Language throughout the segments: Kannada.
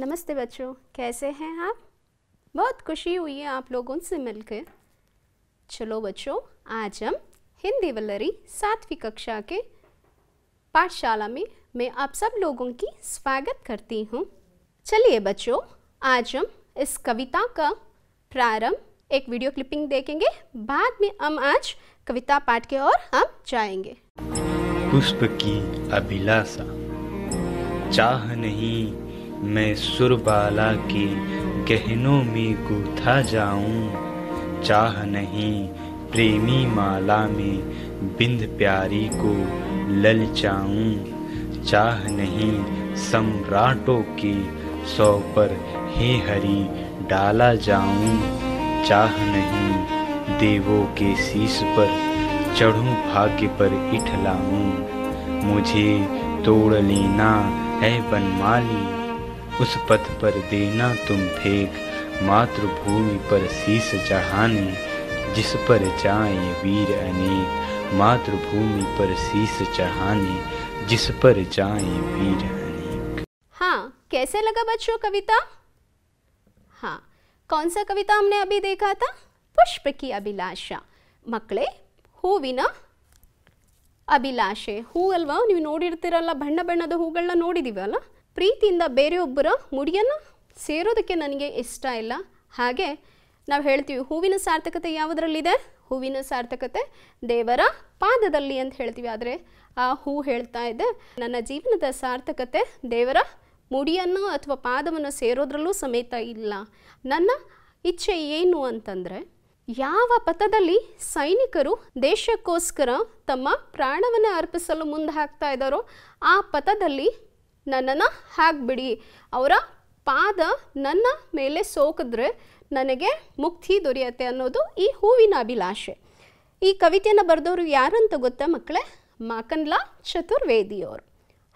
नमस्ते बच्चों कैसे हैं आप बहुत खुशी हुई है आप लोगों से मिलकर चलो बच्चों आज हम हिंदी वलरी सातवीं कक्षा के पाठशाला में मैं आप सब लोगों की स्वागत करती हूँ चलिए बच्चों आज हम इस कविता का प्रारंभ एक वीडियो क्लिपिंग देखेंगे बाद में हम आज कविता पाठ के और हम जाएंगे पुष्प की अभिलाषा चाह नहीं मैं सुरबाला की गहनों में गूथा जाऊं चाह नहीं प्रेमी माला में बिंद प्यारी को ललचाऊं चाह नहीं सम्राटों के सौ पर हे हरी डाला जाऊं चाह नहीं देवों के शीश पर चढ़ूं भाग्य पर इठलाऊं मुझे तोड़ लेना है बनमाली उस पथ पर देना तुम फेंक मातृभूमि पर शीश चढ़ाने जिस पर जाए वीर अनेक मातृभूमि पर शीश चढ़ाने जिस पर जाए वीर अनेक हाँ कैसे लगा बच्चों कविता हाँ कौन सा कविता हमने अभी देखा था पुष्प की अभिलाषा मकड़े ಹೂವಿನ विना अभिलाषे हूँ अल्वा नोड़ी ಬಣ್ಣ ಬಣ್ಣದ ಹೂಗಳನ್ನ ನೋಡಿದ್ದೀವಲ್ಲ ಪ್ರೀತಿಯಿಂದ ಬೇರೆಯೊಬ್ಬರ ಮುಡಿಯನ್ನು ಸೇರೋದಕ್ಕೆ ನನಗೆ ಇಷ್ಟ ಇಲ್ಲ ಹಾಗೆ ನಾವು ಹೇಳ್ತೀವಿ ಹೂವಿನ ಸಾರ್ಥಕತೆ ಯಾವುದರಲ್ಲಿದೆ ಹೂವಿನ ಸಾರ್ಥಕತೆ ದೇವರ ಪಾದದಲ್ಲಿ ಅಂತ ಹೇಳ್ತೀವಿ ಆದರೆ ಆ ಹೂ ಹೇಳ್ತಾ ಇದೆ ನನ್ನ ಜೀವನದ ಸಾರ್ಥಕತೆ ದೇವರ ಮುಡಿಯನ್ನು ಅಥವಾ ಪಾದವನ್ನು ಸೇರೋದ್ರಲ್ಲೂ ಸಮೇತ ಇಲ್ಲ ನನ್ನ ಇಚ್ಛೆ ಏನು ಅಂತಂದರೆ ಯಾವ ಪಥದಲ್ಲಿ ಸೈನಿಕರು ದೇಶಕ್ಕೋಸ್ಕರ ತಮ್ಮ ಪ್ರಾಣವನ್ನು ಅರ್ಪಿಸಲು ಮುಂದೆ ಹಾಕ್ತಾ ಇದ್ದಾರೋ ಆ ಪಥದಲ್ಲಿ ನನ್ನನ್ನು ಹಾಕಿಬಿಡಿ ಅವರ ಪಾದ ನನ್ನ ಮೇಲೆ ಸೋಕಿದ್ರೆ ನನಗೆ ಮುಕ್ತಿ ದೊರೆಯುತ್ತೆ ಅನ್ನೋದು ಈ ಹೂವಿನ ಅಭಿಲಾಷೆ ಈ ಕವಿತೆಯನ್ನು ಬರೆದವರು ಯಾರಂತ ಗೊತ್ತಾ ಮಕ್ಕಳೇ ಮಾಕನ್ಲಾ ಚತುರ್ವೇದಿಯವರು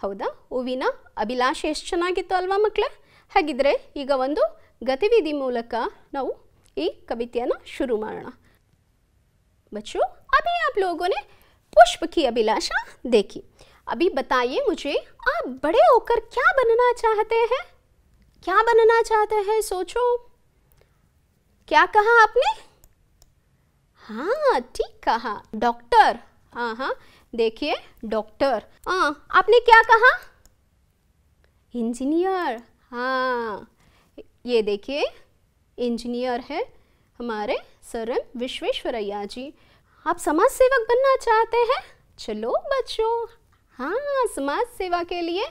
ಹೌದಾ ಹೂವಿನ ಅಭಿಲಾಷೆ ಎಷ್ಟು ಚೆನ್ನಾಗಿತ್ತು ಅಲ್ವಾ ಮಕ್ಕಳೇ ಹಾಗಿದ್ರೆ ಈಗ ಒಂದು ಗತಿವಿಧಿ ಮೂಲಕ ನಾವು ಈ ಕವಿತೆಯನ್ನು ಶುರು ಮಾಡೋಣ ಬಚ್ಚು ಅಭಿ ಆಪ್ ಲೋಗೋನೆ ಪುಷ್ಪಕಿ ಅಭಿಲಾಷ ದೇಖಿ अभी बताइए मुझे आप बड़े होकर क्या बनना चाहते हैं क्या बनना चाहते हैं सोचो क्या कहा आपने हाँ ठीक कहा डॉक्टर हाँ हाँ देखिए डॉक्टर हाँ आपने क्या कहा इंजीनियर हाँ ये देखिए इंजीनियर है हमारे सरम विश्वेश्वरैया जी आप समाज सेवक बनना चाहते हैं चलो बच्चों हाँ समाज सेवा के लिए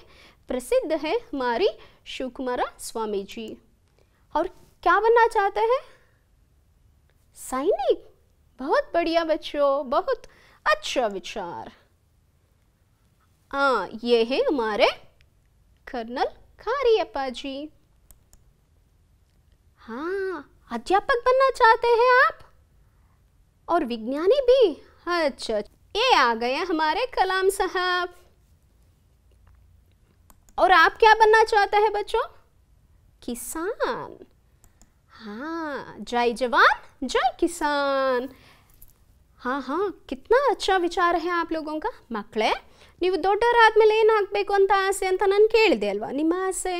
प्रसिद्ध है हमारी शिवकुमारा स्वामी जी और क्या बनना चाहते हैं सैनिक बहुत बढ़िया बच्चों बहुत अच्छा विचार आ, हाँ, ये है हमारे कर्नल खारियप्पा जी हाँ अध्यापक बनना चाहते हैं आप और विज्ञानी भी अच्छा ये आ गए हमारे कलाम साहब और आप क्या बनना चाहते हैं बच्चों किसान हाँ जय जवान जय किसान हाँ हाँ कितना अच्छा विचार है आप लोगों का मकड़े नहीं ದೊಡ್ಡವರಾದ ಮೇಲೆ ಏನು ಆಗಬೇಕು ಅಂತ ಆಸೆ ಅಂತ ನಾನು ಕೇಳಿದೆ ಅಲ್ವಾ ನಿಮ್ಮ ಆಸೆ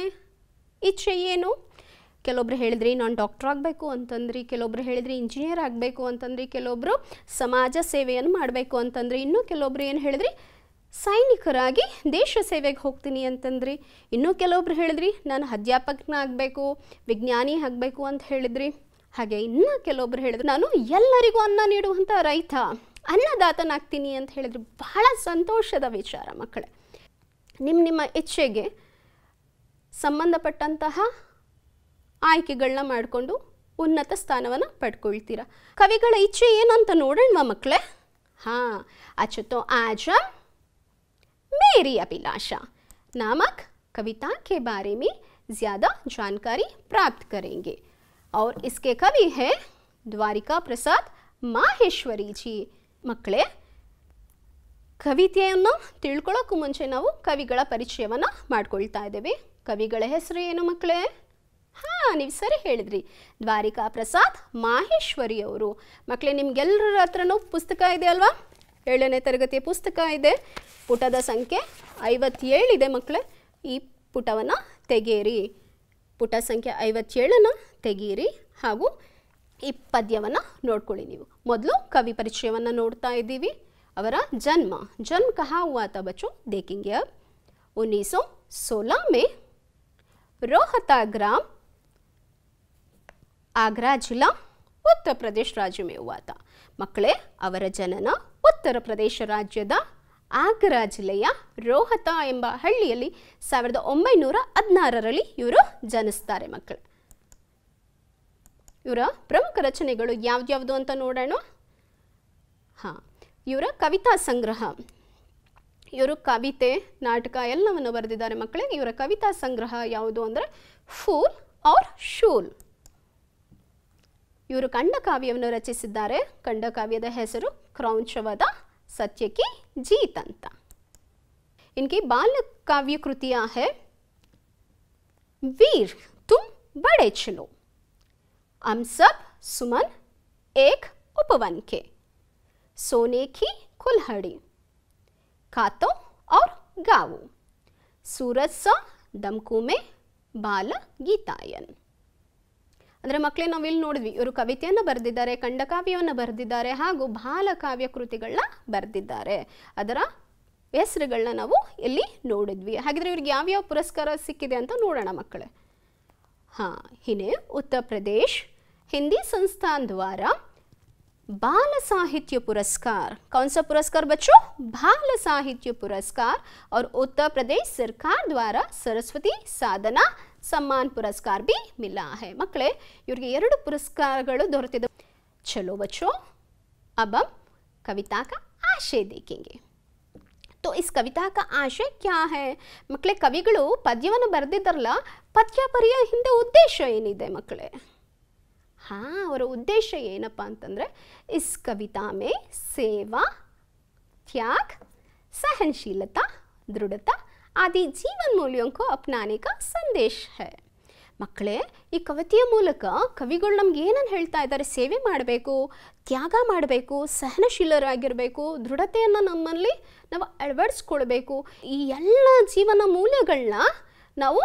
ಕೆಲವೊಬ್ರು ಹೇಳಿದ್ರಿ ನಾನು ಡಾಕ್ಟರ್ ಆಗಬೇಕು ಅಂತಂದ್ರಿ ಕೆಲವೊಬ್ರು ಹೇಳಿದ್ರಿ ಇಂಜಿನಿಯರ್ ಆಗಬೇಕು ಅಂತಂದ್ರಿ ಕೆಲವೊಬ್ರು ಸಮಾಜ ಸೇವೆಯನ್ನು ಮಾಡಬೇಕು ಅಂತಂದ್ರಿ ಇನ್ನೂ ಕೆಲವೊಬ್ರು ಏನು ಹೇಳಿದ್ರಿ ಸೈನಿಕರಾಗಿ ದೇಶ ಸೇವೆಗೆ ಹೋಗ್ತೀನಿ ಅಂತಂದ್ರಿ ಇನ್ನೂ ಕೆಲವೊಬ್ರು ಹೇಳಿದ್ರಿ ನಾನು ಅಧ್ಯಾಪಕನ ಆಗಬೇಕು ವಿಜ್ಞಾನಿ ಆಗಬೇಕು ಅಂತ ಹೇಳಿದ್ರಿ ಹಾಗೆ ಇನ್ನೂ ಕೆಲವೊಬ್ರು ಹೇಳಿದ್ರು ನಾನು ಎಲ್ಲರಿಗೂ ಅನ್ನ ನೀಡುವಂಥ ರೈತ ಅನ್ನದಾತನಾಗ್ತೀನಿ ಅಂತ ಹೇಳಿದ್ರು ಬಹಳ ಸಂತೋಷದ ವಿಚಾರ ಮಕ್ಕಳೇ ನಿಮ್ಮ ನಿಮ್ಮ ಇಚ್ಛೆಗೆ ಸಂಬಂಧಪಟ್ಟಂತಹ ಆಯ್ಕೆಗಳನ್ನ ಮಾಡಿಕೊಂಡು ಉನ್ನತ ಸ್ಥಾನವನ್ನು ಪಡ್ಕೊಳ್ತೀರಾ ಕವಿಗಳ ಇಚ್ಛೆ ಏನಂತ ನೋಡೋಣ ಮಕ್ಕಳೇ ಹಾಂ ಅಚ್ಚುತೋ ಆಜ ಮೇರಿ ಅಭಿಲಾಷ ನಾಮಕ್ ಕವಿತಾ ಕೆ ಬಾರೆ ಮೇ ज़्यादा ಜಾನ್ಕಾರಿ ಪ್ರಾಪ್ತ ಕರೆಂಗೆ ಔರ್ ಇಸ್ಕೆ ಕವಿ ಹೇ ದ್ವಾರಿಕಾ ಪ್ರಸಾದ್ ಮಾಹೇಶ್ವರಿಜಿ ಮಕ್ಕಳೇ ಕವಿತೆಯನ್ನು ತಿಳ್ಕೊಳ್ಳೋಕ್ಕೂ ಮುಂಚೆ ನಾವು ಕವಿಗಳ ಪರಿಚಯವನ್ನು ಮಾಡ್ಕೊಳ್ತಾ ಇದ್ದೇವೆ ಕವಿಗಳ ಹೆಸರು ಏನು ಮಕ್ಕಳೇ ಹಾಂ ನೀವು ಸರಿ ಹೇಳಿದ್ರಿ ದ್ವಾರಿಕಾ ಪ್ರಸಾದ್ ಮಾಹೇಶ್ವರಿ ಅವರು ಮಕ್ಕಳೇ ನಿಮ್ಗೆಲ್ಲರ ಹತ್ರನೂ ಪುಸ್ತಕ ಇದೆ ಅಲ್ವಾ ಏಳನೇ ತರಗತಿಯ ಪುಸ್ತಕ ಇದೆ ಪುಟದ ಸಂಖ್ಯೆ ಐವತ್ತೇಳಿದೆ ಮಕ್ಕಳೇ ಈ ಪುಟವನ್ನು ತೆಗೆಯಿರಿ ಪುಟ ಸಂಖ್ಯೆ ಐವತ್ತೇಳನ್ನು ತೆಗೀರಿ ಹಾಗೂ ಈ ಪದ್ಯವನ್ನು ನೋಡ್ಕೊಳ್ಳಿ ನೀವು ಮೊದಲು ಕವಿ ಪರಿಚಯವನ್ನು ನೋಡ್ತಾ ಇದ್ದೀವಿ ಅವರ ಜನ್ಮ ಜನ್ಮ ಕಹಾ ಹುआ ಬಚು बच्चों देखेंगे ಸೋಲ 1916 ರೋಹತಾ ಗ್ರಾಮ್ ಆಗ್ರಾ ಜಿಲ್ಲಾ ಉತ್ತರ ಪ್ರದೇಶ ರಾಜ್ಯ में ಮಕ್ಕಳೇ ಅವರ ಜನನ ಉತ್ತರ ಪ್ರದೇಶ ರಾಜ್ಯದ ಆಗ್ರಾ ಜಿಲ್ಲೆಯ ರೋಹತ ಎಂಬ ಹಳ್ಳಿಯಲ್ಲಿ ಸಾವಿರದ ಒಂಬೈನೂರ ಹದಿನಾರರಲ್ಲಿ ಇವರು ಜನಿಸ್ತಾರೆ ಮಕ್ಕಳು ಇವರ ಪ್ರಮುಖ ರಚನೆಗಳು ಯಾವ್ದ್ಯಾವುದು ಅಂತ ನೋಡೋಣ ಹಾಂ ಇವರ ಕವಿತಾ ಸಂಗ್ರಹ ಇವರು ಕವಿತೆ ನಾಟಕ ಎಲ್ಲವನ್ನು ಬರೆದಿದ್ದಾರೆ ಮಕ್ಕಳಿಗೆ ಇವರ ಕವಿತಾ ಸಂಗ್ರಹ ಯಾವುದು ಅಂದರೆ ಫೂಲ್ ಔರ್ ಶೂಲ್ ಇವರು ಖಂಡಕಾವ್ಯವನ್ನು ರಚಿಸಿದ್ದಾರೆ ಖಂಡಕಾವ್ಯದ ಹೆಸರು ಕ್ರೌಂಚವದ ಸತ್ಯಕಿ ಜೀತ್ ಅಂತ इनकी बाल काव्य कृतियां है वीर तुम बड़े चलो हम सब सुमन एक उपवन के सोने की कुल्हड़ी खातो और गाओ सूरज सा दमकू में बाल गीतायन ಅಂದರೆ ಮಕ್ಕಳೇ ನಾವು ಇಲ್ಲಿ ನೋಡಿದ್ವಿ ಇವರು ಕವಿತೆಯನ್ನು ಬರೆದಿದ್ದಾರೆ ಖಂಡಕಾವ್ಯವನ್ನು ಬರೆದಿದ್ದಾರೆ ಹಾಗೂ ಬಾಲಕಾವ್ಯ ಕೃತಿಗಳನ್ನ ಬರೆದಿದ್ದಾರೆ ಅದರ ಹೆಸರುಗಳನ್ನ ನಾವು ಇಲ್ಲಿ ನೋಡಿದ್ವಿ ಹಾಗಿದ್ರೆ ಇವ್ರಿಗೆ ಯಾವ್ಯಾವ ಪುರಸ್ಕಾರ ಸಿಕ್ಕಿದೆ ಅಂತ ನೋಡೋಣ ಮಕ್ಕಳೇ ಹಾ ಹಿನೇ ಉತ್ತರ ಪ್ರದೇಶ್ ಹಿಂದಿ ಸಂಸ್ಥಾನ್ ದ್ವಾರ ಬಾಲ ಸಾಹಿತ್ಯ ಪುರಸ್ಕಾರ कौन सा ಬಚ್ಚು ಬಾಲ ಸಾಹಿತ್ಯ ಪುರಸ್ಕಾರ ಅವ್ರ ಉತ್ತರ ಪ್ರದೇಶ್ ಸರ್ಕಾರ ದ್ವಾರ ಸರಸ್ವತಿ ಸಾಧನಾ ಸಮ್ಮಾನ್ ಪುರಸ್ಕಾರ ಬಿ ಮಿಲಾ ಹೇ ಮಕ್ಕಳೇ ಇವ್ರಿಗೆ ಎರಡು ಪುರಸ್ಕಾರಗಳು ದೊರೆತಿದ್ದವು ಚಲೋ ಬಚ್ಚೋ ಅಬಮ್ ಕವಿತಾ ಕ ಆಶೆ ಆಶಯ ಇಸ್ ಕವಿತಾ ಕ ಆಶೆ ಕ್ಯಾ ಹೇ ಮಕ್ಕಳೇ ಕವಿಗಳು ಪದ್ಯವನ್ನು ಬರೆದಿದ್ದಾರಲ್ಲ ಪದ್ಯ ಬರೆಯೋ ಹಿಂದೆ ಉದ್ದೇಶ ಏನಿದೆ ಮಕ್ಕಳೇ ಹಾ ಅವರ ಉದ್ದೇಶ ಏನಪ್ಪ ಅಂತಂದರೆ ಇಸ್ ಕವಿತಾ ಮೇ ಸೇವಾ ತ್ಯಾಗ್ ಸಹನಶೀಲತಾ ದೃಢತಾ ಆದಿ ಜೀವನ ಮೌಲ್ಯಕ್ಕೂ ಅಪನಾನಿಕ ಸಂದೇಶ है ಮಕ್ಕಳೇ ಈ ಕವಿತೆಯ ಮೂಲಕ ಕವಿಗಳು ನಮ್ಗೆ ಏನನ್ನು ಹೇಳ್ತಾ ಇದ್ದಾರೆ ಸೇವೆ ಮಾಡಬೇಕು ತ್ಯಾಗ ಮಾಡಬೇಕು ಸಹನಶೀಲರಾಗಿರಬೇಕು ದೃಢತೆಯನ್ನು ನಮ್ಮಲ್ಲಿ ನಾವು ಅಳವಡಿಸ್ಕೊಳ್ಬೇಕು ಈ ಎಲ್ಲ ಜೀವನ ಮೂಲ್ಯಗಳನ್ನ ನಾವು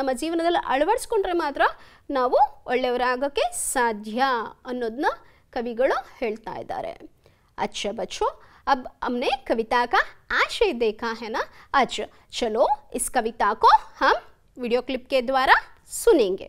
ನಮ್ಮ ಜೀವನದಲ್ಲಿ ಅಳವಡಿಸ್ಕೊಂಡ್ರೆ ಮಾತ್ರ ನಾವು ಒಳ್ಳೆಯವರಾಗೋಕ್ಕೆ ಸಾಧ್ಯ ಅನ್ನೋದನ್ನ ಕವಿಗಳು ಹೇಳ್ತಾ ಇದ್ದಾರೆ ಅಚ್ಚ ಬಚ್ಚೋ अब हमने कविता का आशय देखा है ना अच्छा चलो इस कविता को हम वीडियो क्लिप के द्वारा सुनेंगे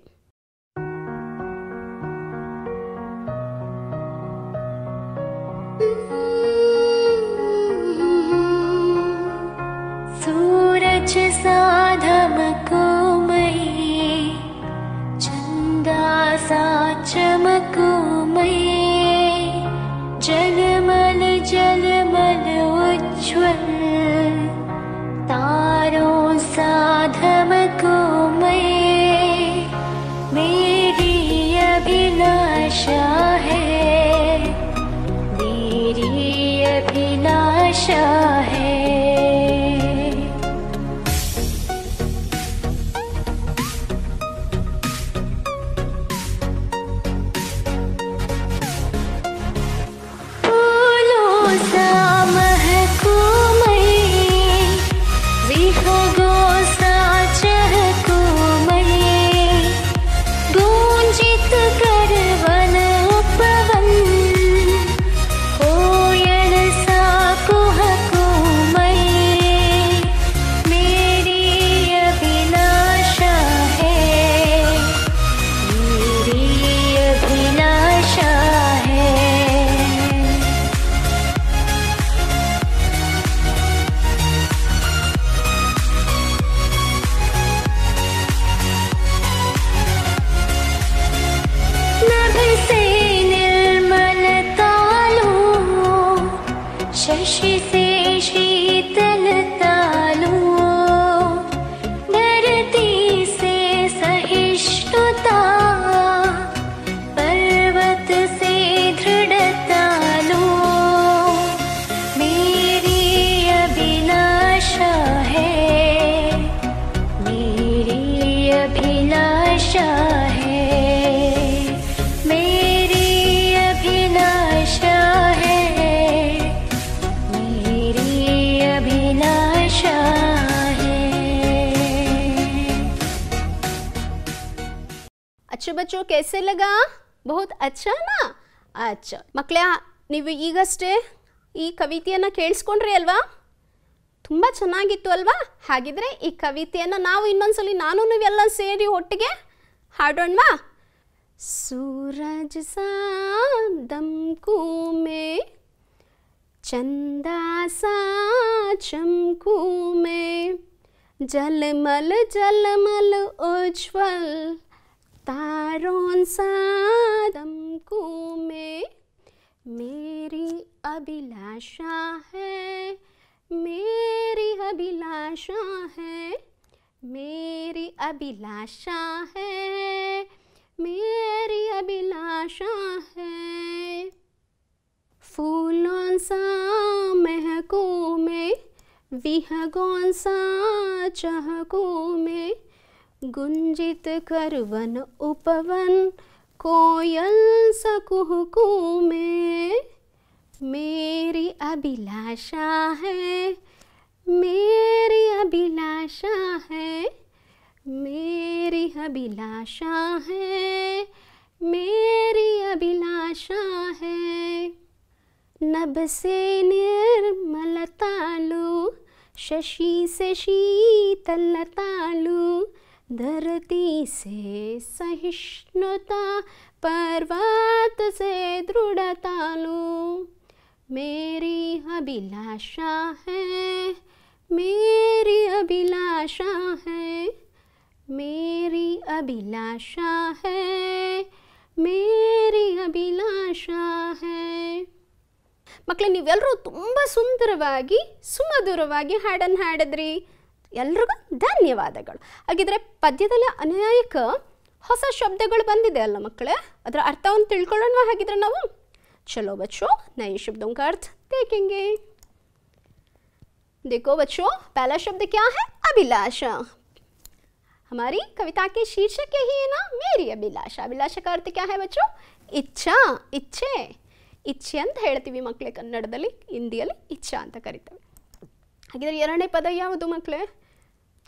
ಅಚ್ಚು ಬಚ್ಚು कैसे लगा ಅಚ್ಚನಾ ಅಚ್ಚ ಮಕ್ಕಳ ನೀವು ಈಗಷ್ಟೇ ಈ ಕವಿತೆಯನ್ನು ಕೇಳಿಸ್ಕೊಂಡ್ರಿ ಅಲ್ವಾ ತುಂಬ ಚೆನ್ನಾಗಿತ್ತು ಅಲ್ವಾ ಹಾಗಿದ್ರೆ ಈ ಕವಿತೆಯನ್ನು ನಾವು ಇನ್ನೊಂದ್ಸಲಿ ನಾನು ನೀವೆಲ್ಲ ಸೇರಿ ಒಟ್ಟಿಗೆ ಹಾಡೋಣವಾ ಸೂರಜ್ ಸಾಮ್ಕೂ ಮೇ ಚಂದ ಸಾ ಜಲಮಲ ಜಲಮಲ ಉಜ್ವಲ್ तारों सादम को में मेरी अभिलाषा है मेरी अभिलाषा है मेरी अभिलाषा है मेरी अभिलाषा है फूलों सा महकों में विहगों सा चहकों में गुंजित करवन उपवन कोयल सकुहकू में मेरी अभिलाषा है मेरी अभिलाषा है मेरी अभिलाषा है मेरी अभिलाषा है नभ से निर्मल शशि से शीतल धरती से सहिष्णुता पर्वत से दृढ़ता लूँ मेरी अभिलाषा है मेरी अभिलाषा है मेरी अभिलाषा है मेरी ಅಭಿಲಾಷಾ ಹೇ ಮಕ್ಕಳೇ ನೀವೆಲ್ಲರೂ ತುಂಬ ಸುಂದರವಾಗಿ ಸುಮಧುರವಾಗಿ ಹಾಡನ್ನು ಹಾಡಿದ್ರಿ ಎಲ್ಲರಿಗೂ ಧನ್ಯವಾದಗಳು ಹಾಗಿದ್ರೆ ಪದ್ಯದಲ್ಲಿ ಅನ್ಯಾಯಕ ಹೊಸ ಪದಗಳು ಬಂದಿದೆ ಅಲ್ಲ ಮಕ್ಕಳ ಅದರ ಅರ್ಥವನ್ನು ತಿಳಿದುಕೊಳ್ಳೋಣವಾ ಹಾಗಿದ್ರೆ ನಾವು चलो बच्चों नए शब्दों का अर्थ टेकेंगे देखो बच्चों पहला शब्द क्या है अभिलाषा हमारी कविता के शीर्षक यही है ना मेरी अभिलाषा अभिलाषा का अर्थ क्या है बच्चों इच्छा इच्छे इच्छೆ ಅಂತ ಹೇಳ್ತೀವಿ ಮಕ್ಕಳ ಕನ್ನಡದಲ್ಲಿ ಹಿಂದಿಯಲ್ಲಿ ಇಚ್ಛಾ ಅಂತ ಕರೀತವೆ ಹಾಗಿದ್ರೆ ಎರಡನೇ ಪದ ಯಾವುದು ಮಕ್ಕಳ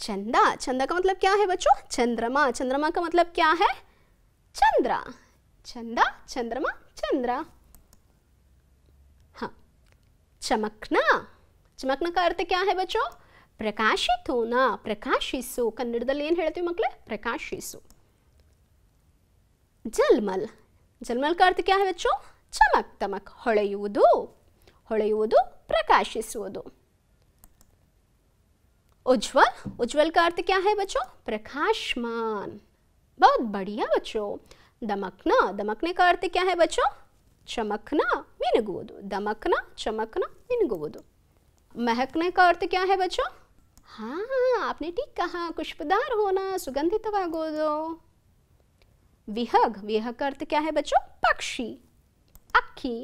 चंदा चंदा का मतलब क्या है बच्चों चंद्रमा चंद्रमा का मतलब क्या है चंद्रा चंदा चंद्रमा चंद्रा हाँ चमकना चमकना का अर्थ क्या है बच्चों प्रकाशित होना प्रकाशिसु कन्डदल ऐन मकले प्रकाशिसु जलमल जलमल का अर्थ क्या है बच्चों चमक तमक हो प्रकाशिसुदू उज्जवल उज्जवल का अर्थ क्या है बच्चों प्रकाशमान बहुत बढ़िया बच्चों दमकना दमकने का अर्थ क्या है बच्चों चमकना मिनगोदो दमकना चमकना मिनगोदो महकने का अर्थ क्या है बच्चों हाँ आपने ठीक कहा खुशबदार होना सुगंधित वागोदो विहग विहग का अर्थ क्या है बच्चों पक्षी अखी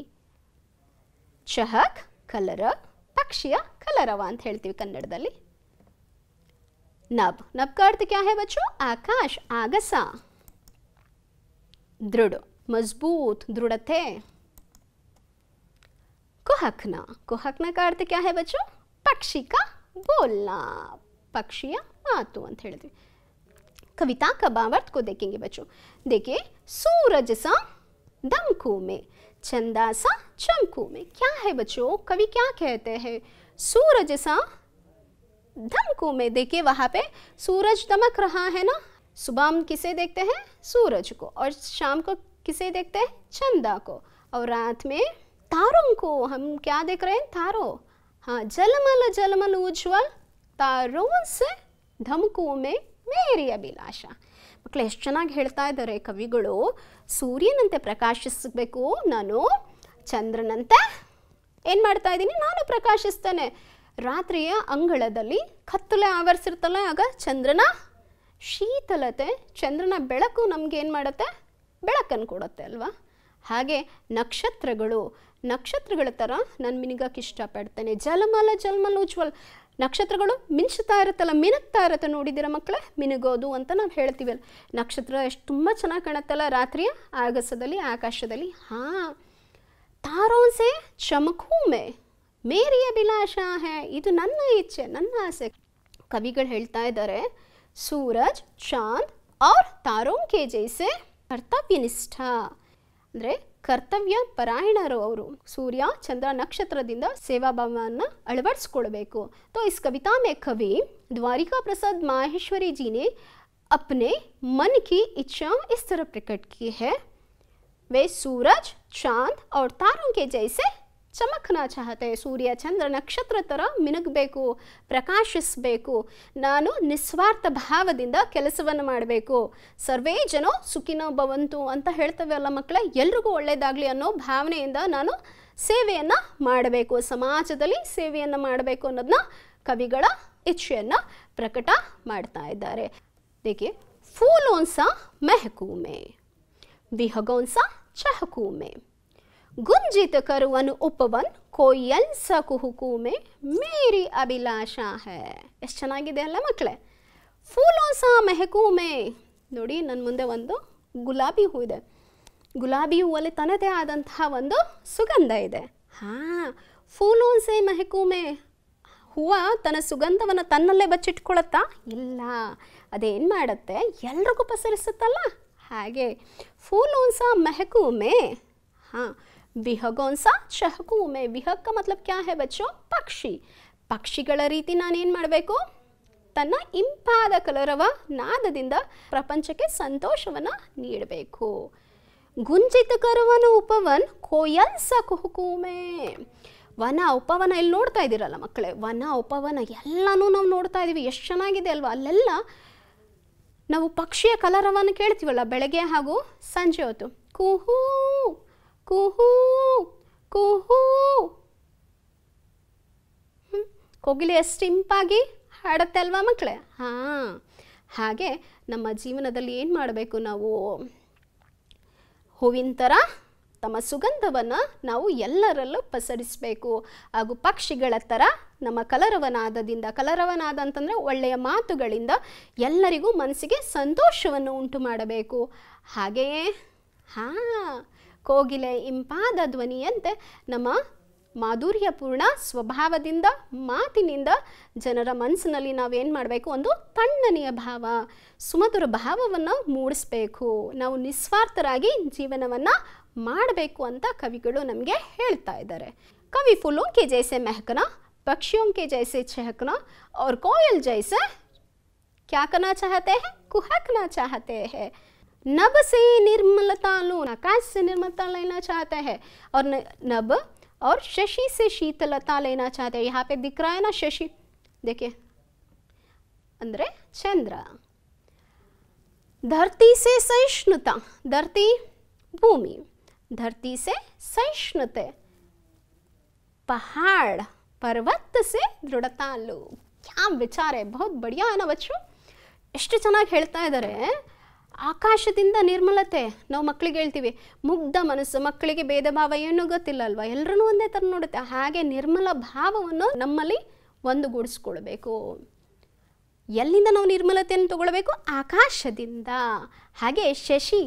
चहक कलर पक्षिया ಕಲರವ ಅಂತ ಹೇಳ್ತೀವಿ ಕನ್ನಡದಲ್ಲಿ नब नब का अर्थ क्या है बच्चों आकाश आगसा दृढ़ मजबूत दृढ़ थे कुहकना कुहकना का अर्थ क्या है बच्चों पक्षी का बोलना पक्षिया ಮಾತು कविता का बावर्त को देखेंगे बच्चों देखिए सूरज सा दमकू में चंदा सा चमकू में क्या है बच्चों कवि क्या कहते हैं सूरज सा धमकों में देखिए वहाँ पे सूरज दमक रहा है ना सुबह हम किसे देखते हैं सूरज को और शाम को किसे देखते हैं चंदा को और रात में तारों को हम क्या देख रहे हैं तारों हाँ जलमल जलमल उज्ज्वल तारों से धमकों में मेरी अभिलाषा मकल ಚೆನ್ನಾಗಿ हेल्ता ಇದ್ದಾರೆ ಕವಿಗಳು ಸೂರ್ಯನಂತೆ ಪ್ರಕಾಶಿಸಬೇಕು ನಾನು ಚಂದ್ರನಂತೆ ಏನು ಮಾಡ್ತಾ ಇದ್ದೀನಿ ನಾನು ಪ್ರಕಾಶಿಸ್ತೇನೆ ರಾತ್ರಿಯ ಅಂಗಳದಲ್ಲಿ ಕತ್ತಲೆ ಆವರಿಸಿರ್ತಲ್ಲ ಆಗ ಚಂದ್ರನ ಶೀತಲತೆ ಚಂದ್ರನ ಬೆಳಕು ನಮ್ಗೆ ಏನು ಮಾಡುತ್ತೆ ಬೆಳಕನ್ನು ಕೊಡುತ್ತೆ ಅಲ್ವಾ ಹಾಗೆ ನಕ್ಷತ್ರಗಳು ನಕ್ಷತ್ರಗಳ ಥರ ನಾನು ಮಿನಿಗಾಕೆ ಇಷ್ಟಪಡ್ತೇನೆ ಜಲಮಲ ಜಲಮಲ ಉಜ್ವಲ್ ನಕ್ಷತ್ರಗಳು ಮಿಂಚುತ್ತಾ ಇರುತ್ತಲ್ಲ ಮಿನುಗ್ತಾ ಇರುತ್ತೆ ನೋಡಿದ್ದೀರ ಮಕ್ಕಳೇ ಮಿನುಗೋದು ಅಂತ ನಾವು ಹೇಳ್ತೀವಲ್ಲ ನಕ್ಷತ್ರ ಎಷ್ಟು ತುಂಬ ಚೆನ್ನಾಗಿ ಕಾಣುತ್ತಲ್ಲ ರಾತ್ರಿಯ ಆಗಸದಲ್ಲಿ ಆಕಾಶದಲ್ಲಿ ಹಾಂ ತಾರೋಸೆ ಚಮಕೂಮೆ ಮೇರಿಯ ಅಭಿಲಾಷಾ ಹೇ ಇದು ನನ್ನ ಇಚ್ಛೆ ನನ್ನ ಆಸೆ ಕವಿಗಳು ಹೇಳ್ತಾ ಇದ್ದಾರೆ ಸೂರಜ್ ಚಾಂದ್ ಔರ್ ತಾರೋಂಕೆ ಜೈಸೆ ಕರ್ತವ್ಯನಿಷ್ಠ ಅಂದರೆ ಕರ್ತವ್ಯ ಪರಾಯಣರು ಅವರು ಸೂರ್ಯ ಚಂದ್ರ ನಕ್ಷತ್ರದಿಂದ ಸೇವಾಭಾವವನ್ನು ಅಳವಡಿಸ್ಕೊಳ್ಬೇಕು ತೋ ಇಸ್ ಕವಿತಾ ಮೇ ಕವಿ ದ್ವಾರಿಕಾ ಪ್ರಸಾದ್ ಮಾಹೇಶ್ವರಿ ಜಿ ನೆ अपने मन की इच्छा इस तरह प्रकट की है वे सूरज चांद और तारों के जैसे ಚಮಕ್ನ ಚಹತೆ ಸೂರ್ಯ ಚಂದ್ರ ನಕ್ಷತ್ರ ಥರ ಮಿನುಗಬೇಕು ಪ್ರಕಾಶಿಸಬೇಕು ನಾನು ನಿಸ್ವಾರ್ಥ ಭಾವದಿಂದ ಕೆಲಸವನ್ನು ಮಾಡಬೇಕು ಸರ್ವೇ ಜನ ಸುಖಿನೋ ಭವಂತು ಅಂತ ಅಲ್ಲ ಮಕ್ಕಳೇ ಎಲ್ರಿಗೂ ಒಳ್ಳೆಯದಾಗಲಿ ಅನ್ನೋ ಭಾವನೆಯಿಂದ ನಾನು ಸೇವೆಯನ್ನು ಮಾಡಬೇಕು ಸಮಾಜದಲ್ಲಿ ಸೇವೆಯನ್ನು ಮಾಡಬೇಕು ಅನ್ನೋದನ್ನ ಕವಿಗಳ ಇಚ್ಛೆಯನ್ನು ಪ್ರಕಟ ಮಾಡ್ತಾ ಇದ್ದಾರೆ देखिए ಫೂಲೋನ್ಸ ಮೆಹಕೂಮೆ महकू ಚಹಕೂಮೆ ಗುಂಜಿತು ಕರುವನು ಉಪವನ್ ಕೊಯ್ಯಲ್ಸ ಕುಹುಕೂಮೆ ಮೇರಿ ಅಭಿಲಾಷಾ ಹೇ ಎಷ್ಟು ಚೆನ್ನಾಗಿದೆ ಅಲ್ಲ ಮಕ್ಕಳೇ ಫೂಲೋಸ ಮೆಹಕೂಮೆ ನೋಡಿ ನನ್ನ ಮುಂದೆ ಒಂದು ಗುಲಾಬಿ ಹೂ ಇದೆ ಗುಲಾಬಿ ಹೂವಲ್ಲಿ ತನ್ನದೇ ಆದಂತಹ ಒಂದು ಸುಗಂಧ ಇದೆ ಹಾಂ ಫೂಲೋಸೆ ಮೆಹಕೂಮೆ ಹೂವು ತನ್ನ ಸುಗಂಧವನ್ನು ತನ್ನಲ್ಲೇ ಬಚ್ಚಿಟ್ಕೊಳತ್ತಾ ಇಲ್ಲ ಅದೇನು ಮಾಡುತ್ತೆ ಎಲ್ರಿಗೂ ಪಸರಿಸುತ್ತಲ್ಲ ಹಾಗೆ ಫೂಲೋಸ ಮೆಹಕೂಮೆ ಹಾಂ ಬಿಹ ಕೌನ್ ಸಾ ಶಹಕೂಮೆ ಬಿಹಕ್ಕ ಮತ್ಲಬ್ ಕ್ಯಾ ಹೇ ಬಚ್ಚೋ ಪಕ್ಷಿ ಪಕ್ಷಿಗಳ ರೀತಿ ನಾನೇನು ಮಾಡಬೇಕು ತನ್ನ ಇಂಪಾದ ಕಲರವ ನಾದದಿಂದ ಪ್ರಪಂಚಕ್ಕೆ ಸಂತೋಷವನ್ನು ನೀಡಬೇಕು ಗುಂಜಿತ ಕರುವನು ಉಪವನ್ ಕೋಯಲ್ ಸ ವನ ಉಪವನ ಇಲ್ಲಿ ನೋಡ್ತಾ ಇದ್ದೀರಲ್ಲ ಮಕ್ಕಳೇ ವನ ಉಪವನ ಎಲ್ಲನೂ ನಾವು ನೋಡ್ತಾ ಇದ್ದೀವಿ ಎಷ್ಟು ಚೆನ್ನಾಗಿದೆ ಅಲ್ವಾ ಅಲ್ಲೆಲ್ಲ ನಾವು ಪಕ್ಷಿಯ ಕಲರವನ್ನು ಕೇಳ್ತೀವಲ್ಲ ಬೆಳಗ್ಗೆ ಹಾಗೂ ಸಂಜೆ ಹೊತ್ತು ಕುಹು ಕುಹೂ ಕುಹೂ ಕೋಗಿಲೆ ಎಷ್ಟು ಇಂಪಾಗಿ ಹಾಡುತ್ತೆ ಅಲ್ವಾ ಮಕ್ಕಳೇ ಹಾ ಹಾಗೆ ನಮ್ಮ ಜೀವನದಲ್ಲಿ ಏನು ಮಾಡಬೇಕು ನಾವು ಹೂವಿನ ಥರ ತಮ್ಮ ಸುಗಂಧವನ್ನು ನಾವು ಎಲ್ಲರಲ್ಲೂ ಪಸರಿಸಬೇಕು ಹಾಗೂ ಪಕ್ಷಿಗಳ ಥರ ನಮ್ಮ ಕಲರವನಾದದಿಂದ ಕಲರವನಾದ ಅಂತಂದರೆ ಒಳ್ಳೆಯ ಮಾತುಗಳಿಂದ ಎಲ್ಲರಿಗೂ ಮನಸ್ಸಿಗೆ ಸಂತೋಷವನ್ನು ಉಂಟು ಮಾಡಬೇಕು ಹಾಗೆಯೇ ಹಾಂ ಕೋಗಿಲೆ ಇಂಪಾದ ಧ್ವನಿಯಂತೆ ನಮ್ಮ ಮಾಧುರ್ಯಪೂರ್ಣ ಸ್ವಭಾವದಿಂದ ಮಾತಿನಿಂದ ಜನರ ಮನಸ್ಸಿನಲ್ಲಿ ನಾವೇನು ಮಾಡಬೇಕು ಒಂದು ತಣ್ಣನೆಯ ಭಾವ ಸುಮಧುರ ಭಾವವನ್ನು ಮೂಡಿಸ್ಬೇಕು ನಾವು ನಿಸ್ವಾರ್ಥರಾಗಿ ಜೀವನವನ್ನು ಮಾಡಬೇಕು ಅಂತ ಕವಿಗಳು ನಮಗೆ ಹೇಳ್ತಾ ಇದ್ದಾರೆ ಕವಿ ಫುಲೋಂಕೆ ಜೈಸೆ ಮೆಹಕನ ಪಕ್ಷಿಯೋಂಕೆ ಜೈಸೆ ಚಹಕನ ಅವ್ರ ಕೋಯಲ್ ಜೈಸೆ ಕ್ಯಾಕನ ಚಹತೆ ಹೇ ಕುಹಕನ ಚಾಹತೆ ಹೇ नब से निर्मलता लो नकाश से निर्मलता लेना चाहता है और न, नब और शशि से शीतलता लेना चाहते हैं यहाँ पे दिख रहा है ना शशि देखिए अंदर चंद्र धरती से सहिष्णुता धरती भूमि धरती से सहिष्णुते पहाड़ पर्वत से दृढ़ता लो क्या विचार है बहुत बढ़िया है ना बच्चों ಎಷ್ಟು है ಹೇಳ್ತಾ ಇದ್ದಾರೆ ಆಕಾಶದಿಂದ ನಿರ್ಮಲತೆ ನಾವು ಮಕ್ಕಳಿಗೆ ಹೇಳ್ತೀವಿ ಮುಗ್ಧ ಮನಸ್ಸು ಮಕ್ಕಳಿಗೆ ಭೇದ ಭಾವ ಏನೂ ಗೊತ್ತಿಲ್ಲ ಅಲ್ವಾ ಎಲ್ಲರೂ ಒಂದೇ ಥರ ನೋಡುತ್ತೆ ಹಾಗೆ ನಿರ್ಮಲ ಭಾವವನ್ನು ನಮ್ಮಲ್ಲಿ ಒಂದುಗೂಡಿಸ್ಕೊಳ್ಬೇಕು ಎಲ್ಲಿಂದ ನಾವು ನಿರ್ಮಲತೆಯನ್ನು ತಗೊಳ್ಬೇಕು ಆಕಾಶದಿಂದ ಹಾಗೆ ಶಶಿ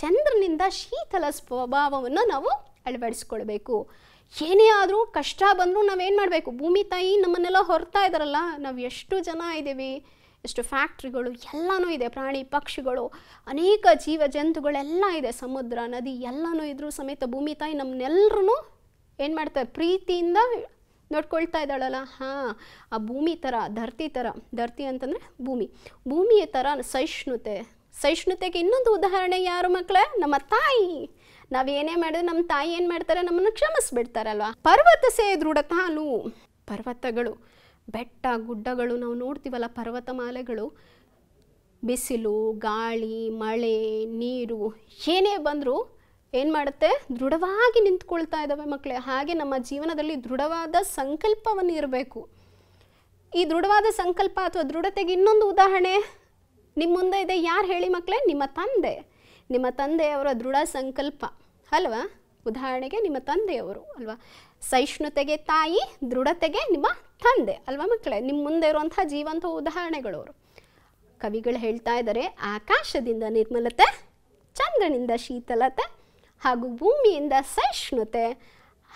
ಚಂದ್ರನಿಂದ ಶೀತಲ ಸ್ವಭಾವವನ್ನು ನಾವು ಅಳವಡಿಸ್ಕೊಳ್ಬೇಕು ಏನೇ ಆದರೂ ಕಷ್ಟ ಬಂದರೂ ನಾವೇನು ಮಾಡಬೇಕು ಭೂಮಿ ತಾಯಿ ನಮ್ಮನ್ನೆಲ್ಲ ಹೊರ್ತಾ ಇದ್ದಾರಲ್ಲ ನಾವು ಎಷ್ಟು ಜನ ಇದ್ದೀವಿ ಎಷ್ಟು ಫ್ಯಾಕ್ಟ್ರಿಗಳು ಎಲ್ಲನೂ ಇದೆ ಪ್ರಾಣಿ ಪಕ್ಷಿಗಳು ಅನೇಕ ಜೀವ ಜಂತುಗಳೆಲ್ಲ ಇದೆ ಸಮುದ್ರ ನದಿ ಎಲ್ಲನೂ ಇದ್ರೂ ಸಮೇತ ಭೂಮಿ ತಾಯಿ ನಮ್ಮನ್ನೆಲ್ಲರೂ ಏನು ಮಾಡ್ತಾರೆ ಪ್ರೀತಿಯಿಂದ ನೋಡ್ಕೊಳ್ತಾ ಇದ್ದಾಳಲ್ಲ ಹಾಂ ಆ ಭೂಮಿ ಥರ ಧರ್ತಿ ಥರ ಧರ್ತಿ ಅಂತಂದರೆ ಭೂಮಿ ಭೂಮಿಯ ಥರ ಸಹಿಷ್ಣುತೆ ಸಹಿಷ್ಣುತೆಗೆ ಇನ್ನೊಂದು ಉದಾಹರಣೆ ಯಾರು ಮಕ್ಕಳೇ ನಮ್ಮ ತಾಯಿ ನಾವೇನೇ ಮಾಡಿದ್ರೆ ನಮ್ಮ ತಾಯಿ ಏನು ಮಾಡ್ತಾರೆ ನಮ್ಮನ್ನು ಕ್ಷಮಿಸ್ಬಿಡ್ತಾರಲ್ವ ಪರ್ವತ ಸೇ ದೃಢತಾನು ಪರ್ವತಗಳು ಬೆಟ್ಟ ಗುಡ್ಡಗಳು ನಾವು ನೋಡ್ತೀವಲ್ಲ ಪರ್ವತಮಾಲೆಗಳು ಬಿಸಿಲು ಗಾಳಿ ಮಳೆ ನೀರು ಏನೇ ಬಂದರೂ ಏನು ಮಾಡುತ್ತೆ ದೃಢವಾಗಿ ನಿಂತ್ಕೊಳ್ತಾ ಇದ್ದಾವೆ ಮಕ್ಕಳೇ ಹಾಗೆ ನಮ್ಮ ಜೀವನದಲ್ಲಿ ದೃಢವಾದ ಸಂಕಲ್ಪವನ್ನು ಇರಬೇಕು ಈ ದೃಢವಾದ ಸಂಕಲ್ಪ ಅಥವಾ ದೃಢತೆಗೆ ಇನ್ನೊಂದು ಉದಾಹರಣೆ ನಿಮ್ಮ ಮುಂದೆ ಇದೆ ಯಾರು ಹೇಳಿ ಮಕ್ಕಳೇ ನಿಮ್ಮ ತಂದೆ ನಿಮ್ಮ ತಂದೆಯವರ ದೃಢ ಸಂಕಲ್ಪ ಅಲ್ವಾ ಉದಾಹರಣೆಗೆ ನಿಮ್ಮ ತಂದೆಯವರು ಅಲ್ವಾ ಸಹಿಷ್ಣುತೆಗೆ ತಾಯಿ ದೃಢತೆಗೆ ನಿಮ್ಮ ತಂದೆ ಅಲ್ವಾ ಮಕ್ಕಳೇ ನಿಮ್ಮ ಮುಂದೆ ಇರುವಂತಹ ಜೀವಂತ ಅವರು ಕವಿಗಳು ಹೇಳ್ತಾ ಇದ್ದಾರೆ ಆಕಾಶದಿಂದ ನಿರ್ಮಲತೆ ಚಂದ್ರನಿಂದ ಶೀತಲತೆ ಹಾಗೂ ಭೂಮಿಯಿಂದ ಸಹಿಷ್ಣುತೆ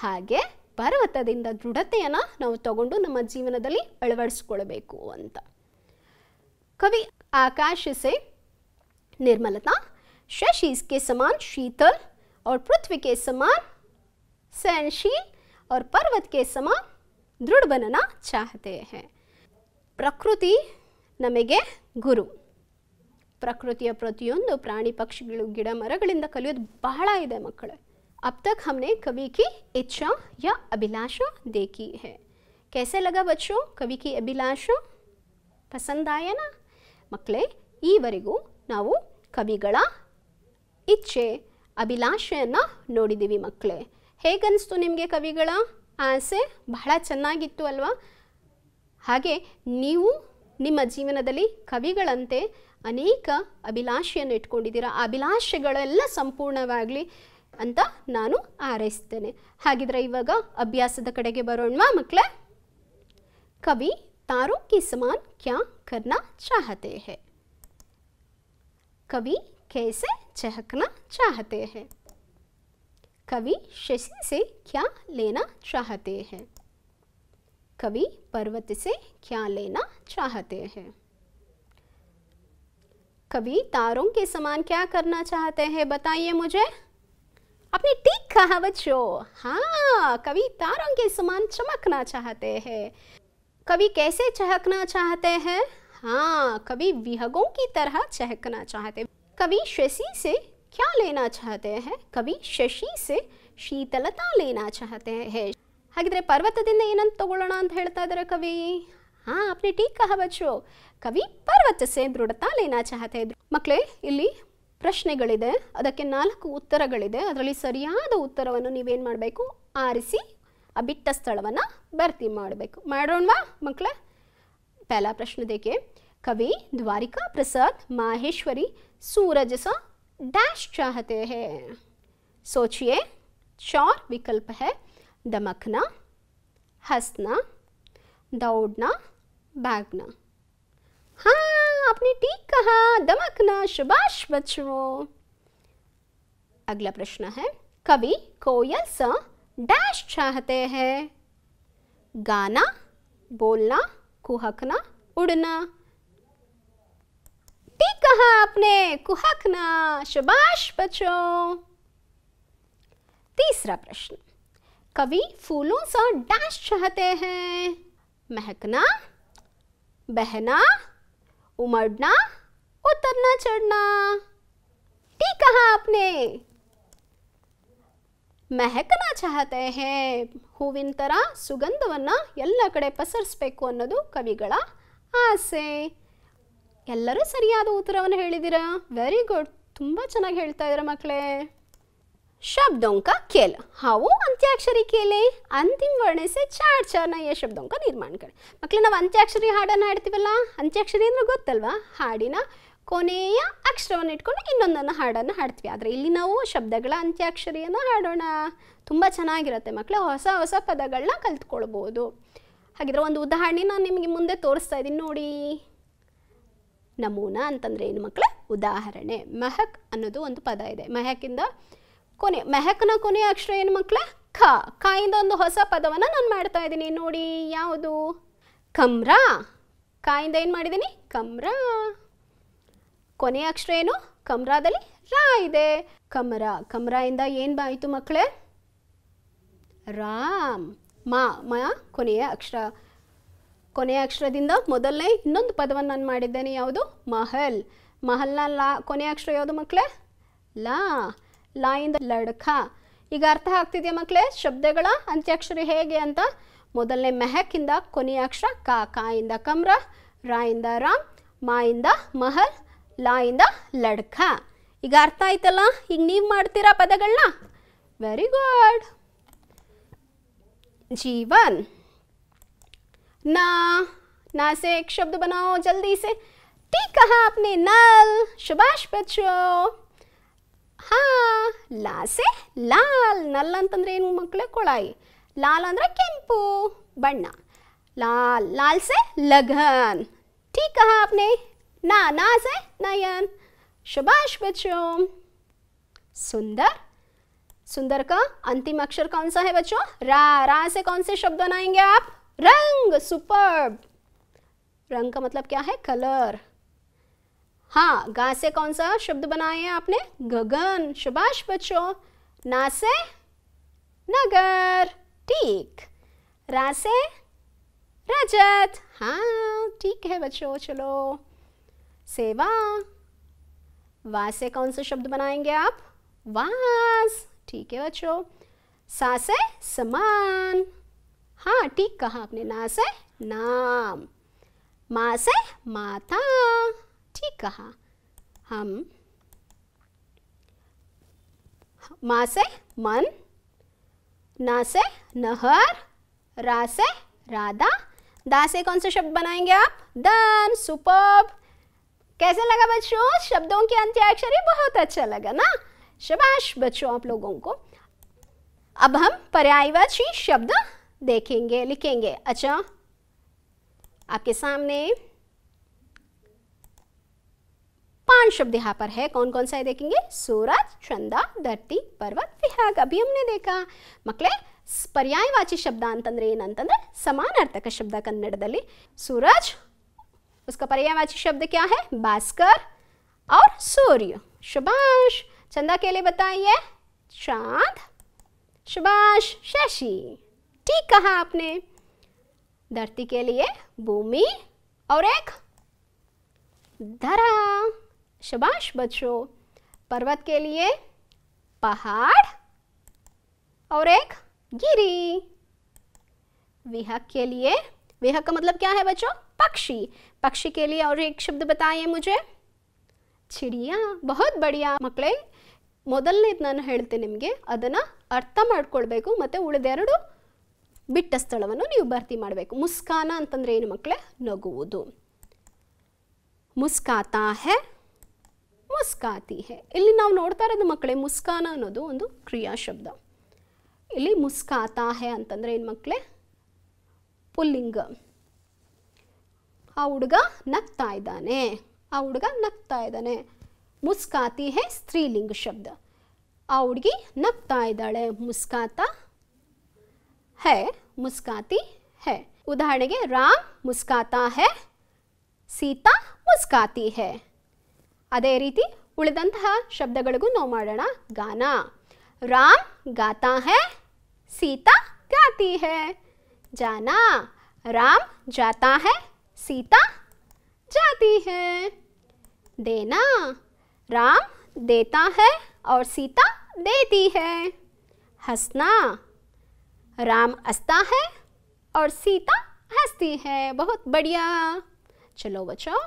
ಹಾಗೆ ಪರ್ವತದಿಂದ ದೃಢತೆಯನ್ನು ನಾವು ತಗೊಂಡು ನಮ್ಮ ಜೀವನದಲ್ಲಿ ಅಳವಡಿಸ್ಕೊಳ್ಬೇಕು ಅಂತ ಕವಿ ಆಕಾಶಸೆ ನಿರ್ಮಲತಾ ಶಶಿಸ್ಗೆ ಸಮಾನ್ ಶೀತಲ್ ಅವ್ರ ಪೃಥ್ವಿಗೆ पृथ्वी के ಅವ್ರ ಪರ್ವತಕ್ಕೆ और ದೃಢ ಬನನ ಚಾಹತೆ ಹೇ ಪ್ರಕೃತಿ ನಮಗೆ ಗುರು ಪ್ರಕೃತಿಯ ಪ್ರತಿಯೊಂದು ಪ್ರಾಣಿ ಪಕ್ಷಿಗಳು ಗಿಡ ಮರಗಳಿಂದ ಕಲಿಯೋದು ಬಹಳ ಇದೆ ಮಕ್ಕಳು ಅಬ್ ತಕ್ ಹಮ್ನೆ ಕವಿ ಕಿ ಇಚ್ಛಾ ಯ ಅಭಿಲಾಷ ದೇಖಿ ಹೇ ಬಚ್ಚು ಲಗ ಕಿ ಕವಿ ಕಿ ಅಭಿಲಾಷ ಪಸಂದ ಮಕ್ಕಳೇ ಈವರೆಗೂ ನಾವು ಕವಿಗಳ ಇಚ್ಛೆ ಅಭಿಲಾಷೆಯನ್ನು ನೋಡಿದ್ದೀವಿ ಮಕ್ಕಳೇ ಹೇಗನ್ನಿಸ್ತು ನಿಮಗೆ ಕವಿಗಳ ಆಸೆ ಬಹಳ ಚೆನ್ನಾಗಿತ್ತು ಅಲ್ವಾ ಹಾಗೆ ನೀವು ನಿಮ್ಮ ಜೀವನದಲ್ಲಿ ಕವಿಗಳಂತೆ ಅನೇಕ ಅಭಿಲಾಷೆಯನ್ನು ಇಟ್ಕೊಂಡಿದ್ದೀರಾ ಅಭಿಲಾಷೆಗಳೆಲ್ಲ ಸಂಪೂರ್ಣವಾಗಲಿ ಅಂತ ನಾನು ಆರೈಸ್ತೇನೆ ಹಾಗಿದ್ರೆ ಇವಾಗ ಅಭ್ಯಾಸದ ಕಡೆಗೆ ಬರೋಣವಾ ಮಕ್ಕಳೇ ಕವಿ ತಾರು ಕಿ ಸಮಾನ್ ಕ್ಯಾ ಕರ್ನಾ ಚಾಹತೆ ಹೇ ಕವಿ ಕೇಸೆ ಚಹಕನ ಚಾಹತೆ ಹೇ कवि शशि से क्या लेना चाहते हैं कवि पर्वत से क्या लेना चाहते हैं कवि तारों के समान क्या करना चाहते हैं बताइए मुझे अपनी ठीक कहा बच्चों हाँ कवि तारों के समान चमकना चाहते हैं कवि कैसे चहकना चाहते हैं हाँ कवि विहगों की तरह चहकना चाहते कवि शशि से क्या लेना चाहते हैं ಕವಿ ಶಶಿ ಸೆ ಶೀತಲತಾ ಲೇನಾ ಚಾಹತೆ ಹೇ ಹಾಗಿದ್ರೆ ಪರ್ವತದಿಂದ ಏನಂತ ತಗೊಳ್ಳೋಣ ಅಂತ ಹೇಳ್ತಾ ಇದ್ದಾರೆ ಕವಿ ಹಾ ಅಪ್ನೆ ಟೀಕ್ ಬಚ್ಚು ಕವಿ ಪರ್ವತ ದೃಢತಾ ಲೇನಾ ಚಹತೆ ಮಕ್ಕಳೇ ಇಲ್ಲಿ ಪ್ರಶ್ನೆಗಳಿದೆ ಅದಕ್ಕೆ ನಾಲ್ಕು ಉತ್ತರಗಳಿದೆ ಅದರಲ್ಲಿ ಸರಿಯಾದ ಉತ್ತರವನ್ನು ನೀವೇನು ಮಾಡಬೇಕು ಆರಿಸಿ ಆ ಬಿಟ್ಟ ಸ್ಥಳವನ್ನು ಭರ್ತಿ ಮಾಡಬೇಕು ಮಾಡೋಣವಾ ಮಕ್ಕಳೇ ಪೆಹಲಾ ಪ್ರಶ್ನೆ ದೇಕೆ ಕವಿ ದ್ವಾರಿಕಾ ಪ್ರಸಾದ್ ಮಾಹೇಶ್ವರಿ ಸೂರಜಸ डैश चाहते हैं सोचिए चार विकल्प है दमकना हंसना दौड़ना भागना हाँ आपने ठीक कहा दमकना शुभाश बच्चों अगला प्रश्न है कवि कोयल सा डैश चाहते हैं गाना बोलना कुहकना उड़ना ठीक कहा आपने कुहकना शबाश बच्चों तीसरा प्रश्न कवि फूलों से डैश चाहते हैं महकना बहना उमड़ना उतरना चढ़ना ठीक कहा आपने महकना ಚಾಹತೆ ಹೇ ಹೂವಿನ ಥರ ಸುಗಂಧವನ್ನು ಎಲ್ಲ ಕಡೆ ಪಸರಿಸಬೇಕು ಅನ್ನೋದು ಕವಿಗಳ ಎಲ್ಲರೂ ಸರಿಯಾದ ಉತ್ತರವನ್ನು ಹೇಳಿದ್ದೀರಾ ವೆರಿ ಗುಡ್ ತುಂಬ ಚೆನ್ನಾಗಿ ಹೇಳ್ತಾ ಇದ್ದೀರಾ ಮಕ್ಕಳೇ ಶಬ್ದೊಂಕ ಕೇಲ್ ಹಾವು ಅಂತ್ಯಾಕ್ಷರಿ ಕೇಲೆ ಅಂತಿಮ ವರ್ಣಿಸಿ ಚಾರ್ ಚಾರ್ನ ಎ ಶಬ್ದೊಂಕ ನಿರ್ಮಾಣ ಕಡೆ ಮಕ್ಕಳು ನಾವು ಅಂತ್ಯಾಕ್ಷರಿ ಹಾಡನ್ನು ಹಾಡ್ತೀವಲ್ಲ ಅಂತ್ಯಾಕ್ಷರಿ ಅಂದ್ರೆ ಗೊತ್ತಲ್ವಾ ಹಾಡಿನ ಕೊನೆಯ ಅಕ್ಷರವನ್ನು ಇಟ್ಕೊಂಡು ಇನ್ನೊಂದನ್ನು ಹಾಡನ್ನು ಹಾಡ್ತೀವಿ ಆದರೆ ಇಲ್ಲಿ ನಾವು ಶಬ್ದಗಳ ಅಂತ್ಯಾಕ್ಷರಿಯನ್ನು ಹಾಡೋಣ ತುಂಬ ಚೆನ್ನಾಗಿರುತ್ತೆ ಮಕ್ಕಳು ಹೊಸ ಹೊಸ ಪದಗಳನ್ನ ಕಲ್ತ್ಕೊಳ್ಬೋದು ಹಾಗಿದ್ರೆ ಒಂದು ಉದಾಹರಣೆ ನಾನು ನಿಮಗೆ ಮುಂದೆ ತೋರಿಸ್ತಾ ಇದ್ದೀನಿ ನೋಡಿ ನಮೂನಾ ಅಂತಂದ್ರೆ ಏನು ಮಕ್ಕಳ ಉದಾಹರಣೆ ಮೆಹಕ್ ಅನ್ನೋದು ಒಂದು ಪದ ಇದೆ ಮೆಹಕಿಂದ ಕೊನೆ ಮೆಹಕ್ನ ಕೊನೆಯ ಅಕ್ಷರ ಏನು ಮಕ್ಕಳ ಖ ಕಾಯಿಂದ ಒಂದು ಹೊಸ ಪದವನ್ನ ನಾನು ಮಾಡ್ತಾ ಇದ್ದೀನಿ ನೋಡಿ ಯಾವುದು ಕಮ್ರಾ ಕಾಯಿಂದ ಏನು ಮಾಡಿದ್ದೀನಿ ಕಮ್ರಾ ಕೊನೆಯ ಅಕ್ಷರ ಏನು ಕಮ್ರಾದಲ್ಲಿ ರಾ ಇದೆ ಕಮರ ಕಮ್ರಾಯಿಂದ ಏನು ಬಾಯಿತು ಮಕ್ಕಳೇ ರಾಮ್ ಮಾ ಮಾ ಕೊನೆಯ ಅಕ್ಷರ ಕೊನೆಯ ಅಕ್ಷರದಿಂದ ಮೊದಲನೇ ಇನ್ನೊಂದು ಪದವನ್ನು ನಾನು ಮಾಡಿದ್ದೇನೆ ಯಾವುದು ಮಹಲ್ ಮಹಲ್ನ ಲಾ ಕೊನೆಯ ಅಕ್ಷರ ಯಾವುದು ಮಕ್ಕಳೇ ಲಾ ಲಾ ಇಂದ ಲಡ್ಕ ಈಗ ಅರ್ಥ ಆಗ್ತಿದೆಯಾ ಮಕ್ಕಳೇ ಶಬ್ದಗಳ ಅಂತ್ಯಾಕ್ಷರ ಹೇಗೆ ಅಂತ ಮೊದಲನೇ ಮೆಹಕ್ಕಿಂದ ಕೊನೆಯ ಅಕ್ಷರ ಕಾ ಕಾ ಇಂದ ಕಮ್ರ ರಾಯಿಂದ ಇಂದ ರಾಮ್ ಮಾಯಿಂದ ಇಂದ ಮಹಲ್ ಲಾ ಇಂದ ಲಡ್ಕ ಈಗ ಅರ್ಥ ಆಯ್ತಲ್ಲ ಈಗ ನೀವು ಮಾಡ್ತೀರಾ ಪದಗಳನ್ನ ವೆರಿ ಗುಡ್ ಜೀವನ್ ना ना से एक शब्द बनाओ जल्दी से ठीक कहा आपने नल शबाश बच्चों हाँ ला से लाल नल अंतर ऐन मकल को लाल अंदर ಕೆಂಪು बण लाल लाल से लगन ठीक कहा आपने ना ना से नयन शबाश बच्चों सुंदर सुंदर का अंतिम अक्षर कौन सा है बच्चों रा रा से कौन से शब्द बनाएंगे आप रंग सुपर्ब रंग का मतलब क्या है कलर हाँ गा से कौन सा शब्द बनाए हैं आपने गगन सुभाष बच्चों ना से नगर ठीक रा से रजत हाँ ठीक है बच्चों चलो सेवा वा से कौन सा शब्द बनाएंगे आप वास ठीक है बच्चों सा से समान हाँ ठीक कहा आपने ना से नाम माँ से माता ठीक कहा हम माँ से मन ना से नहर रा से राधा दा से कौन सा शब्द बनाएंगे आप दन सुपर कैसे लगा बच्चों शब्दों के ही बहुत अच्छा लगा ना शबाश बच्चों आप लोगों को अब हम पर्यायवाची शब्द देखेंगे लिखेंगे अच्छा आपके सामने पांच शब्द यहाँ पर है कौन कौन सा है देखेंगे सूरज चंदा धरती पर्वत ವಿಹಾಗ अभी हमने देखा ಮಕ್ಕಳೇ ಪರ್ಯಾಯವಾಚಿ ಶಬ್ದ ಅಂತಂದ್ರೆ ಏನಂತಂದ್ರೆ शब्द ಶಬ್ದ ಕನ್ನಡದಲ್ಲಿ सूरज उसका पर्यायवाची शब्द क्या है भास्कर और सूर्य शुभाश चंदा के लिए बताइए चांद शुभाश शशि ठीक कहा आपने धरती के लिए भूमि और एक धरा शबाश बच्चों पर्वत के लिए पहाड़ और एक गिरी विहक के लिए विहक का मतलब क्या है बच्चों पक्षी पक्षी के लिए और एक शब्द बताइए मुझे चिड़िया बहुत बढ़िया मकड़े मोदल ನಾನು ಹೇಳ್ತೀನಿ ನಿಮಗೆ ಅದನ್ನು ಅರ್ಥ ಮಾಡ್ಕೊಳ್ಬೇಕು ಬಿಟ್ಟ ಸ್ಥಳವನ್ನು ನೀವು ಭರ್ತಿ ಮಾಡಬೇಕು ಮುಸ್ಕಾನ ಅಂತಂದ್ರೆ ಏನು ಮಕ್ಕಳೇ ನಗುವುದು ಮುಸ್ಕಾತಾ ಹೆ ಮುಸ್ಕಾತಿ ಹೆ ಇಲ್ಲಿ ನಾವು ನೋಡ್ತಾ ಇರೋದು ಮಕ್ಕಳೇ ಮುಸ್ಕಾನ ಅನ್ನೋದು ಒಂದು ಕ್ರಿಯಾ ಶಬ್ದ ಇಲ್ಲಿ ಮುಸ್ಕಾತಾ ಹೆ ಅಂತಂದರೆ ಏನು ಮಕ್ಕಳೇ ಪುಲ್ಲಿಂಗ ಆ ಹುಡುಗ ನಗ್ತಾ ಇದ್ದಾನೆ ಆ ಹುಡುಗ ನಗ್ತಾ ಇದ್ದಾನೆ ಮುಸ್ಕಾತಿ ಹೆ ಸ್ತ್ರೀಲಿಂಗ ಶಬ್ದ ಆ ಹುಡುಗಿ ನಗ್ತಾ ಇದ್ದಾಳೆ ಮುಸ್ಕಾತ ಹೇ मुस्काती है उदाहरण के राम मुस्काता है सीता मुस्काती है अदे रीति उलद शब्द नोमाण गाना राम गाता है सीता गाती है जाना राम जाता है सीता जाती है देना राम देता है और सीता देती है हंसना राम अस्ता है और सीता हंसती है बहुत बढ़िया चलो बच्चों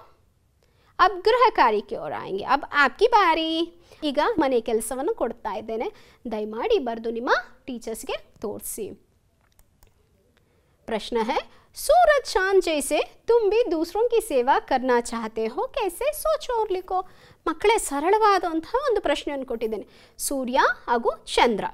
अब गृह कार्य की ओर आएंगे अब आपकी बारी मन केस को दयमी बरदू निम टीचर्स के तोर्सी प्रश्न है सूरज चांद जैसे तुम भी दूसरों की सेवा करना चाहते हो कैसे सोचो और लिखो मकड़े सरल प्रश्न को सूर्य चंद्र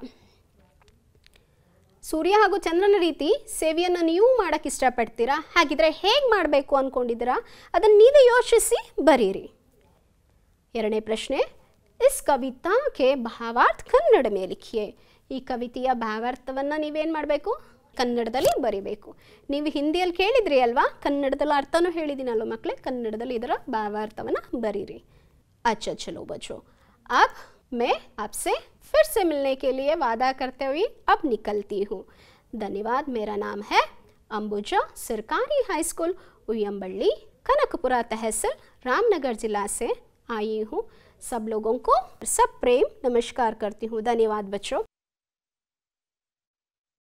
ಸೂರ್ಯ ಹಾಗೂ ಚಂದ್ರನ ರೀತಿ ಸೇವೆಯನ್ನು ನೀವು ಮಾಡೋಕ್ಕೆ ಇಷ್ಟಪಡ್ತೀರಾ ಹಾಗಿದ್ರೆ ಹೇಗೆ ಮಾಡಬೇಕು ಅಂದ್ಕೊಂಡಿದ್ದೀರಾ ಅದನ್ನು ನೀವೇ ಯೋಚಿಸಿ ಬರೀರಿ ಎರಡನೇ ಪ್ರಶ್ನೆ ಇಸ್ ಕವಿತಾ ಕೆ ಭಾವಾರ್ಥ ಕನ್ನಡ ಮೇಲಿಕ್ಕೆ ಈ ಕವಿತೆಯ ಭಾವಾರ್ಥವನ್ನು ನೀವೇನು ಮಾಡಬೇಕು ಕನ್ನಡದಲ್ಲಿ ಬರಿಬೇಕು ನೀವು ಹಿಂದಿಯಲ್ಲಿ ಕೇಳಿದ್ರಿ ಅಲ್ವಾ ಕನ್ನಡದಲ್ಲಿ ಅರ್ಥನೂ ಹೇಳಿದ್ದೀನಲ್ವ ಮಕ್ಕಳೇ ಕನ್ನಡದಲ್ಲಿ ಇದರ ಭಾವಾರ್ಥವನ್ನು ಬರೀರಿ ಅಚ್ಚ ಚಲೋ ಬಚೋ ಆಪ್ ಮೇ ಆಪ್ಸೆ फिर से मिलने के लिए वादा करते हुए अब निकलती हूँ धन्यवाद मेरा नाम है अंबुजा सरकारी हाई स्कूल उयम्बली कनकपुरा तहसील रामनगर जिला से आई हूँ सब लोगों को सब प्रेम नमस्कार करती हूँ धन्यवाद बच्चों